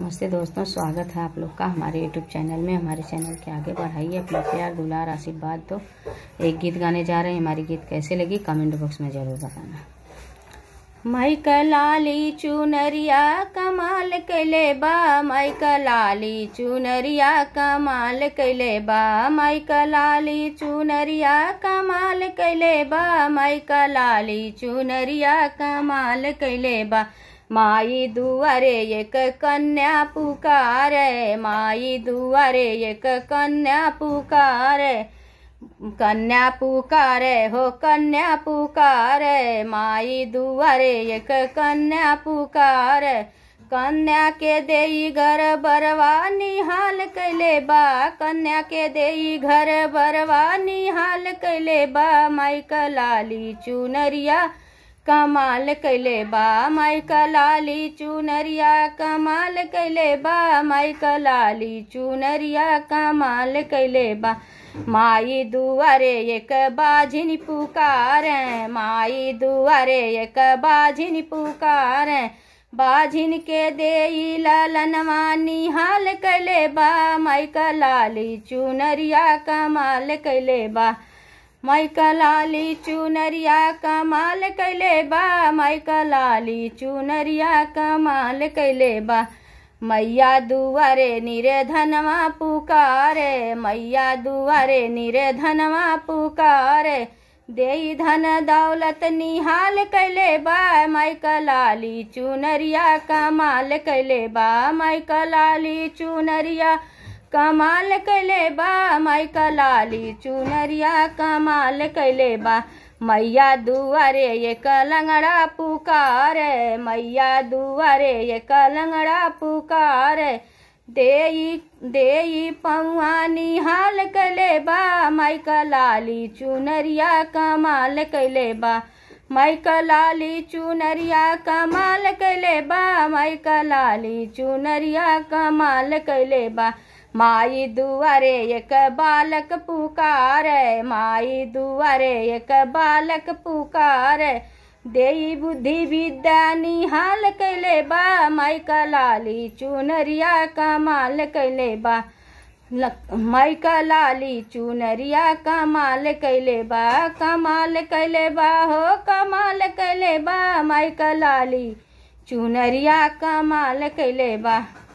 नमस्ते दोस्तों स्वागत है आप लोग का हमारे यूट्यूब चैनल में हमारे चैनल के आगे बढ़ाइए अपना प्यार दुलार आशीर्वाद दो तो एक गीत गाने जा रहे हैं हमारी गीत कैसे लगी कमेंट बॉक्स में ज़रूर बताना माइका लाली चुनरिया कमाल कैले बा माइका लाली चुनरिया कमाल कैले बा माइका लाली चुनरिया कमाल कैले बा माइका लाली चुनरिया कमाल कैले बा माई दुआरे एक कन्या पुकारे माई दुआरे एक कन्या पुकारे कन्या पुकारे हो कन्या पुकारे माई दुआरे एक कन्या पुकारे कन्या के देई घर बरवा निहाल कैले बा कन्या के देई घर बरवा निहाल कैले बा माई कलाली चुनरिया कमाल कैले बा का लाली चुनरिया कमाल कैले बा का लाली चुनरिया कमाल कैले बा माई दुआरे एक बाझिन पुकार माई दुआरे एक बाझिन पुकार बाझिन के दे ललनवा निहाल कैले बा का लाली चुनरिया कमाल कैले बा मैकलाली चुनरिया कमाल कैले बा मैकलाली चुनरिया कमाल कैले बा मैया दुआरे निरे धनवा पुकारे मैया दुआरे निरे धनवा पुकारे दे धन दौलत निहाल कैले बा मैकलाली चुनरिया कमाल कैले बा मैकलाली चुनरिया कमाल कैले बा माई का लाली चुनरिया कमाल कैले बा मैया दुआरे ये कलंगड़ा पुकार मैया दुआरे ये कलंगड़ा पुकार देई देई पौआ निहाल कैले बा माई का लाली चुनरिया कमाल कैले बा माई का लाली चुनरिया कमाल कैले बा माई का लाली चुनरिया कमाल कैले बा माई दुआरे एक बालक पुकार माई दुआरे एक बालक पुकार देई बुद्धि विद्या निहाल कैले बा माई लाली चुनरिया कमाल कैले बा माई लाली चुनरिया कमाल कैले बा कमाल कैले बा हो कमाल कैले बा माई लाली चुनरिया कमाल कैले बा